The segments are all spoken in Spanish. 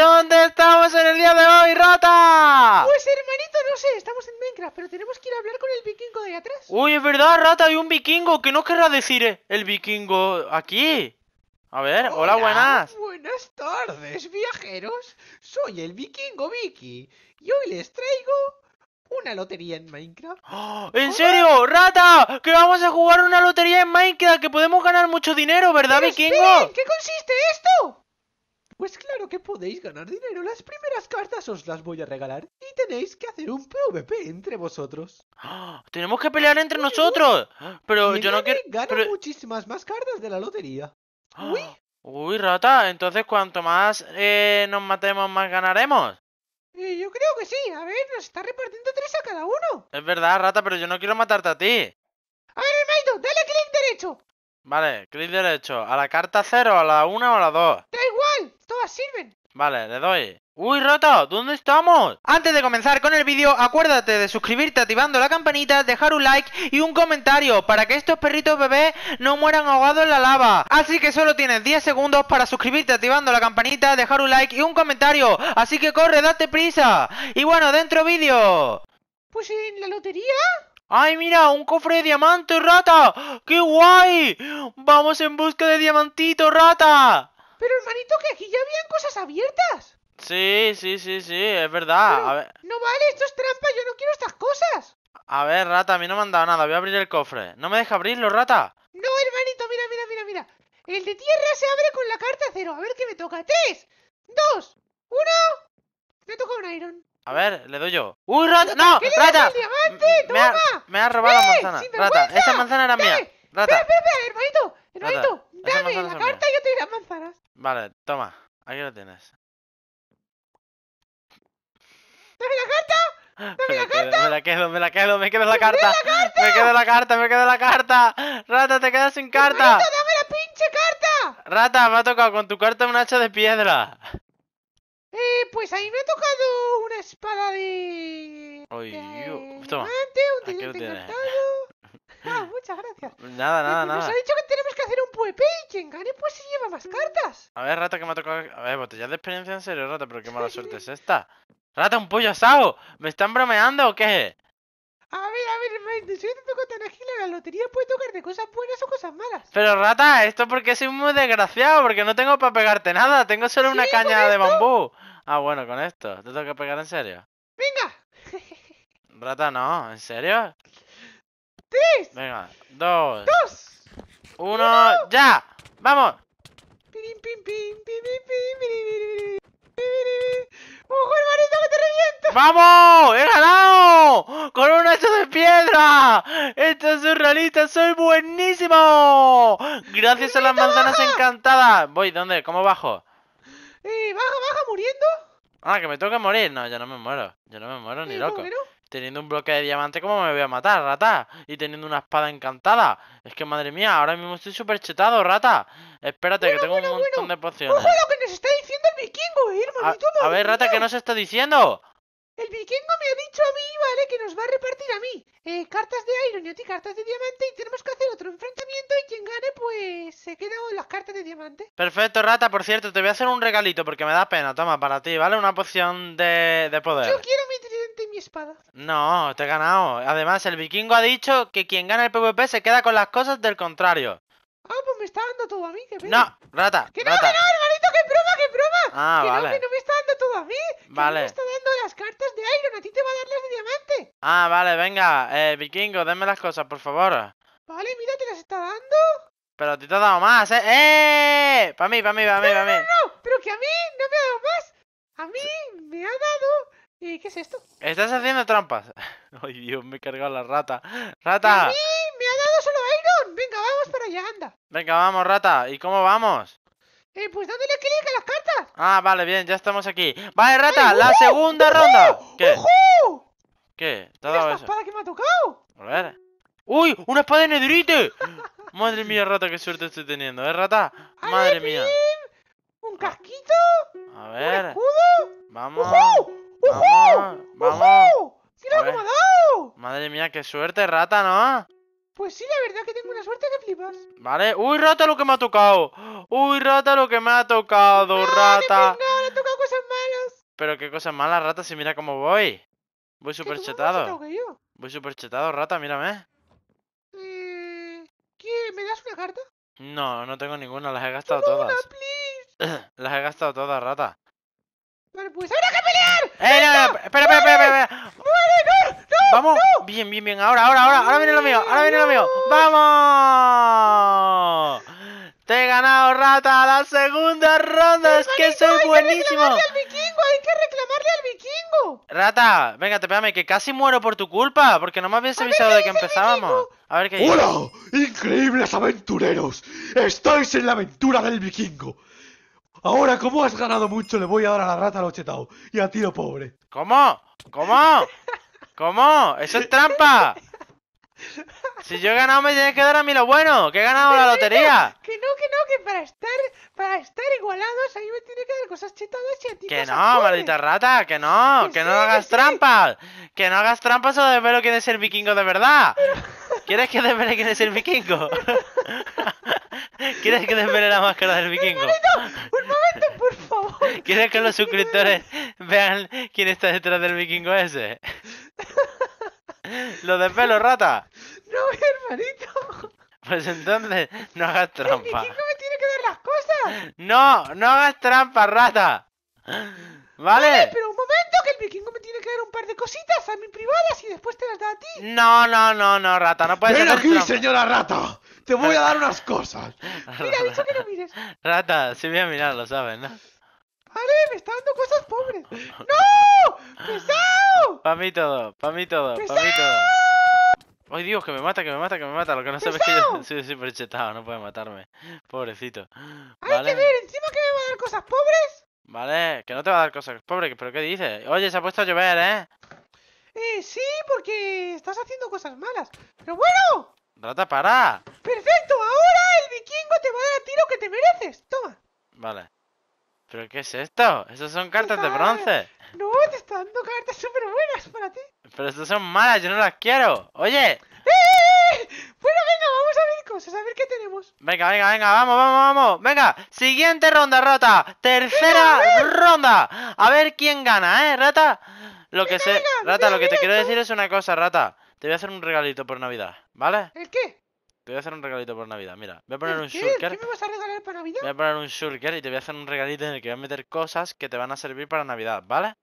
¿Dónde estamos en el día de hoy, rata? Pues hermanito, no sé, estamos en Minecraft, pero tenemos que ir a hablar con el vikingo de atrás. Uy, es verdad, rata, hay un vikingo que no querrá decir eh? el vikingo aquí. A ver, hola, buenas. Buenas tardes, viajeros. Soy el vikingo Vicky y hoy les traigo una lotería en Minecraft. ¡Ah! ¿En serio? ¡Rata! ¡Que vamos a jugar una lotería en Minecraft! ¡Que podemos ganar mucho dinero, ¿verdad, vikingo? ¿Qué consiste esto? Pues claro que podéis ganar dinero. Las primeras cartas os las voy a regalar y tenéis que hacer un PvP entre vosotros. ¡Ah! ¡Tenemos que pelear entre nosotros! Pero yo no quiero... Ganar muchísimas más cartas de la lotería. ¡Ah! ¡Uy! Uy, rata, entonces cuanto más eh, nos matemos, más ganaremos. Eh, yo creo que sí. A ver, nos está repartiendo tres a cada uno. Es verdad, rata, pero yo no quiero matarte a ti. A ver, hermanito, dale clic derecho. Vale, clic derecho. ¿A la carta 0, a la 1 o a la 2? Da igual, todas sirven. Vale, le doy. ¡Uy, Roto! ¿Dónde estamos? Antes de comenzar con el vídeo, acuérdate de suscribirte activando la campanita, dejar un like y un comentario para que estos perritos bebés no mueran ahogados en la lava. Así que solo tienes 10 segundos para suscribirte activando la campanita, dejar un like y un comentario. Así que corre, date prisa. Y bueno, dentro vídeo. Pues en la lotería... ¡Ay, mira! ¡Un cofre de diamante, rata! ¡Qué guay! ¡Vamos en busca de diamantito, rata! Pero hermanito, que aquí ya habían cosas abiertas. Sí, sí, sí, sí, es verdad. a ver... No vale, esto es trampa, yo no quiero estas cosas. A ver, rata, a mí no me han dado nada, voy a abrir el cofre. ¿No me deja abrirlo, rata? No, hermanito, mira, mira, mira, mira. El de tierra se abre con la carta cero. A ver qué me toca. ¡Tres! ¡Dos! ¡Uno! Me toca un iron. A ver, le doy yo. ¡Uy, rata! ¡No! ¡Rata! Diamante, me, ha, me, ha, robado la manzana. Rata, esta manzana era mía. Rata. Espera, espera, hermanito. Hermanito, dame la carta y yo te doy las manzanas. Vale, toma. Aquí la tienes. ¡Dame la carta! ¡Dame la carta! Me la quedo, me la quedo, me quedo la carta. Me quedo la carta, me quedo la carta. Rata, te quedas sin carta. ¡Dame la pinche carta! Rata, me ha tocado con tu carta un hacha de piedra pues ahí me ha tocado una espada de. Oye, Dios! Toma. un Ah, muchas gracias. Nada, nada, nada. Nos ha dicho que tenemos que hacer un PvP y quien gane pues se lleva más mm. cartas. A ver, rata, que me ha tocado. A ver, botellas de experiencia en serio, rata, pero qué mala suerte es esta. Rata, un pollo asado. ¿Me están bromeando o qué? A ver, a ver, hermano, si te toco tan ágil la lotería puede tocar de cosas buenas o cosas malas. Pero rata, esto porque soy muy desgraciado, porque no tengo para pegarte nada, tengo solo una caña de bambú. Ah, bueno, con esto. ¿Te tengo que pegar en serio? ¡Venga! Rata, no. ¿En serio? ¡Tres! Venga, dos. ¡Dos! ¡Uno! uno. ya ¡Vamos! ¡Ojo, hermanito, que te ¡Vamos! ¡He ganado! ¡Con un hecho de piedra! ¡Esto es surrealista! ¡Soy buenísimo! ¡Gracias a las manzanas encantadas! Voy, ¿dónde? ¿Cómo bajo? ¡Eh, baja, baja, muriendo! Ah, que me toca morir. No, ya no me muero. Yo no me muero ni loco. Teniendo un bloque de diamante, ¿cómo me voy a matar, rata? Y teniendo una espada encantada. Es que, madre mía, ahora mismo estoy súper chetado, rata. Espérate, que tengo un montón de pociones. ¡Ojo lo que nos está diciendo el vikingo, eh, hermano. a ver, rata, ¿qué nos está diciendo? El vikingo me ha dicho a mí, ¿vale? Que nos va a repartir a mí eh, cartas de Iron y cartas de diamante y tenemos que hacer otro enfrentamiento y quien gane pues se queda con las cartas de diamante. Perfecto, Rata, por cierto, te voy a hacer un regalito porque me da pena, toma, para ti, ¿vale? Una poción de, de poder. Yo quiero mi tridente y mi espada. No, te he ganado. Además, el vikingo ha dicho que quien gana el PvP se queda con las cosas del contrario. Ah, pues me está dando todo a mí, No, Rata, Que no, que no, hermanito, que broma, que broma. Ah, vale. no, que no me está dando todo a mí. vale. me está dando las cartas de Iron Ah, vale, venga. Eh, vikingo, denme las cosas, por favor. Vale, mira, te las está dando. Pero a ti te has dado más, ¿eh? ¡Eh! Para mí, para mí, para mí, para mí. No, no, pero que a mí no me ha dado más. A mí me ha dado... y eh, ¿Qué es esto? Estás haciendo trampas. Ay, Dios, me he cargado la rata. ¡Rata! A mí me ha dado solo Iron. Venga, vamos para allá, anda. Venga, vamos, rata. ¿Y cómo vamos? Eh, pues dándole clic a las cartas. Ah, vale, bien, ya estamos aquí. Vale, rata, la segunda ronda. ¿Qué? ¿Te ha dado espada que me ha tocado? A ver. ¡Uy! ¡Una espada de Nedrite! Madre mía, rata, qué suerte estoy teniendo, ¿eh, rata? Madre mía. ¡Un casquito! A ver. ¿Un escudo? ¡Vamos! ¡Ujú! ¡Ujú! ¡Vamos! ¡Vamos! ¡Sí lo ha dado! Madre mía, qué suerte, rata, ¿no? Pues sí, la verdad que tengo una suerte que flipas. Vale. ¡Uy, rata, lo que me ha tocado! ¡Uy, rata, lo que me ha tocado, rata! ¡No, no, no! ¡He tocado cosas malas! ¿Pero qué cosas malas, rata, si mira cómo voy? Voy super chetado. Voy super chetado, rata, mírame. Mm, ¿Qué? ¿Me das una carta? No, no tengo ninguna, las he gastado todas. las he gastado todas, rata. Vale, pues ahora que pelear. ¡Eh, espera, espera! espera, ¡No, no, vamos Bien, bien, bien. Ahora, ahora, ahora. Ahora viene lo mío. Ahora viene lo mío. ¡Vamos! Te he ganado, rata, la segunda ronda. es que soy buenísimo. Rata, venga, espérame, que casi muero por tu culpa, porque no me habías avisado de que empezábamos. A ¡Hola! ¡Increíbles aventureros! ¡Estáis en la aventura del vikingo! Ahora, como has ganado mucho, le voy a dar a la rata lo chetao y a ti lo pobre. ¿Cómo? ¿Cómo? ¿Cómo? ¡Eso es trampa! Si yo he ganado, me tienes que dar a mí lo bueno, que he ganado la lotería. que no, que no, que para estar, para estar igualados, ahí me tiene que dar cosas chetadas y a Que no, maldita rata, que no, que, no hagas trampas. Que no hagas trampas o desvelo quién es el vikingo de verdad. ¿Quieres que desvele quién es el vikingo? ¿Quieres que desvele la máscara del vikingo? ¡Un momento, por favor! ¿Quieres que los suscriptores vean quién está detrás del vikingo ese? ¡Lo de pelo rata! hermanito. Pues entonces, no hagas trampa. ¿El vikingo me tiene que dar las cosas? No, no hagas trampa, rata. ¿Vale? Pero un momento, que el vikingo me tiene que dar un par de cositas a mí privadas y después te las da a ti. No, no, no, no, rata, no puedes Ven aquí, señora rata. Te voy a dar unas cosas. Mira, he dicho que no mires. Rata, si voy a mirar, lo sabes, ¿no? Vale, me está dando cosas pobres. ¡No! ¡Pesado! Para mí todo, pa' mí todo, para mí todo. Ay Dios, que me mata, que me mata, que me mata. Lo que no sabes es que yo soy súper chetado, no puede matarme. Pobrecito. Hay que ver, encima que me va a dar cosas pobres. Vale, que no te va a dar cosas pobres, pero ¿qué dices? Oye, se ha puesto a llover, ¿eh? Eh, sí, porque estás haciendo cosas malas. Pero bueno. Rata, para. Perfecto, ahora el vikingo te va a dar a ti lo que te mereces. Toma. Vale. ¿Pero qué es esto? ¿Esas son cartas de bronce? No, te están dando cartas súper buenas para ti. Pero estas son malas, yo no las quiero. Oye. ¡Eh, eh, eh, bueno, venga, vamos a ver cosas, a ver qué tenemos. Venga, venga, venga, vamos, vamos, vamos. Venga, siguiente ronda, Rata. Tercera ronda. A ver quién gana, ¿eh, Rata? Lo que venga, sé, Rata, lo que te quiero decir es una cosa, Rata. Te voy a hacer un regalito por Navidad, ¿vale? ¿El qué? Te voy a hacer un regalito por Navidad, mira. Voy a poner un qué? shulker. ¿Qué me vas a regalar para Navidad? Voy a poner un shulker y te voy a hacer un regalito en el que voy a meter cosas que te van a servir para Navidad, ¿vale?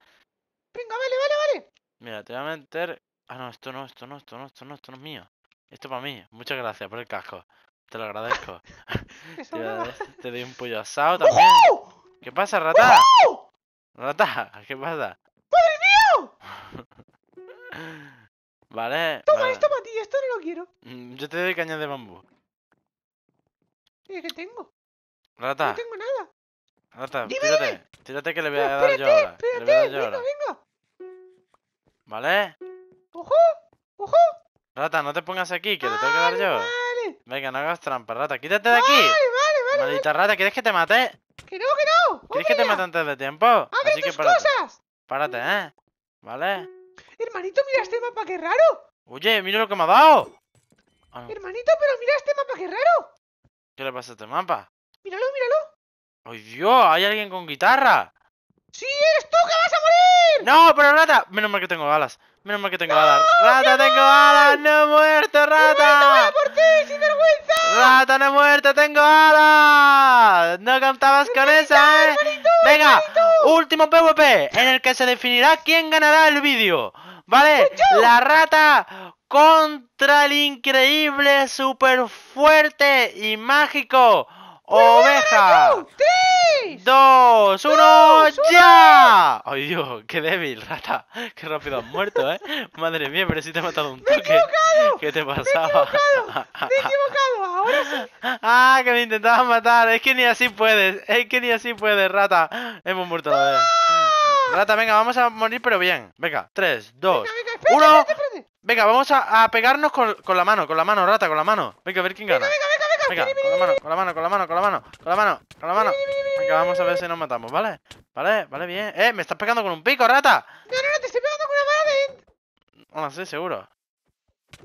Venga, vale, vale, vale. Mira, te voy a meter... Ah, no, esto no, esto no, esto no, esto no, esto no es mío. Esto es para mí. Muchas gracias por el casco. Te lo agradezco. te, doy, un puño asado también. ¿Qué pasa, rata? Rata, ¿qué pasa? ¡Madre mío! Vale. Toma, esto para esto no lo quiero. Mm, yo te doy caña de bambú. qué tengo? Rata. No tengo nada. Rata, tírate. Tírate que le voy a dar yo ahora. Espérate, venga, venga. ¿Vale? ¡Ojo! ¡Ojo! Rata, no te pongas aquí, que te le tengo que dar yo. Vale. Venga, no hagas trampa, rata. Quítate de aquí. Vale, vale, vale. Maldita rata, ¿quieres que te mate? Que no, que no. ¿Quieres que te mate antes de tiempo? ¡Abre Así tus cosas! Párate, ¿eh? ¿Vale? Hermanito, mira este mapa, qué raro. Oye, mira lo que me ha dado. Ah, hermanito, pero mira este mapa, qué raro. ¿Qué le pasa a este mapa? Míralo, míralo. ¡Ay, Dios! ¡Hay alguien con guitarra! ¡Sí, eres tú que vas a morir! ¡No, pero rata! Menos mal que tengo alas. Menos mal que tengo alas. ¡Rata, tengo alas! ¡No he muerto, rata! por ti, sin vergüenza! ¡Rata, no he muerto! ¡Tengo alas! ¡No cantabas con esa, eh! ¡Venga! último PvP en el que se definirá quién ganará el vídeo. ¿Vale? Pues La rata contra el increíble, super fuerte y mágico oveja. ¡Dos, 2, 1, ya. Ay, Dios, qué débil, rata. Qué rápido has muerto, ¿eh? Madre mía, pero si te he matado un toque. ¡Me he equivocado! ¿Qué te pasaba? ¡Me he equivocado! ¡Me he equivocado! ¡Ahora sí! ¡Ah, que me intentabas matar! Es que ni así puedes. Es que ni así puedes, rata. Hemos muerto la vez. ¡Ah! Rata, venga, vamos a morir, pero bien. Venga, 3, 2, venga, 1. Venga, vamos a, pegarnos con, con, la mano, con la mano, rata, con la mano. Venga, a ver quién gana. Venga, venga, venga. Venga, con la mano, con la mano, con la mano, con la mano, con la mano, con la mano. Venga, vamos a ver si nos matamos, ¿vale? Vale, vale, bien. ¡Eh! ¡Me estás pegando con un pico, rata! No, no, no, te estoy pegando con una bala de. No, sí, seguro.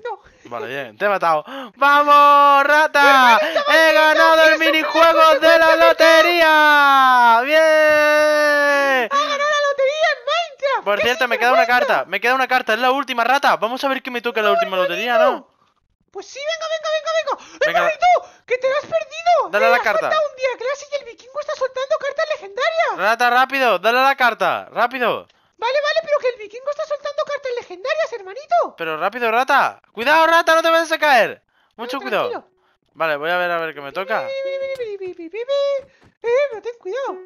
No. Vale, bien, te he matado. ¡Vamos, rata! ¡He ganado el minijuego de la lotería! ¡Bien! ¡Ha ganado la lotería en Minecraft! Por cierto, me queda una carta. Me queda una carta, es la última rata. Vamos a ver qué me toca la última lotería, ¿no? Pues sí, venga, venga, venga, venga dale la, carta. un día clase y el vikingo está soltando cartas legendarias. Rata, rápido, dale a la carta, rápido. Vale, vale, pero que el vikingo está soltando cartas legendarias, hermanito. Pero rápido, rata. Cuidado, rata, no te vayas a caer. Mucho cuidado. Vale, voy a ver a ver qué me toca. Eh, ten cuidado.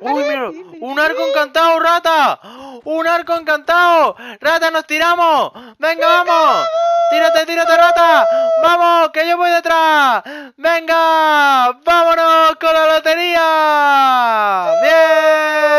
Uy, mira, un arco encantado, rata. ¡Oh! Un arco encantado. Rata, nos tiramos. Venga, vamos. ¡Tírate, tírate, rata! ¡Vamos, que yo voy detrás! ¡Venga! ¡Vámonos con la lotería! ¡Bien!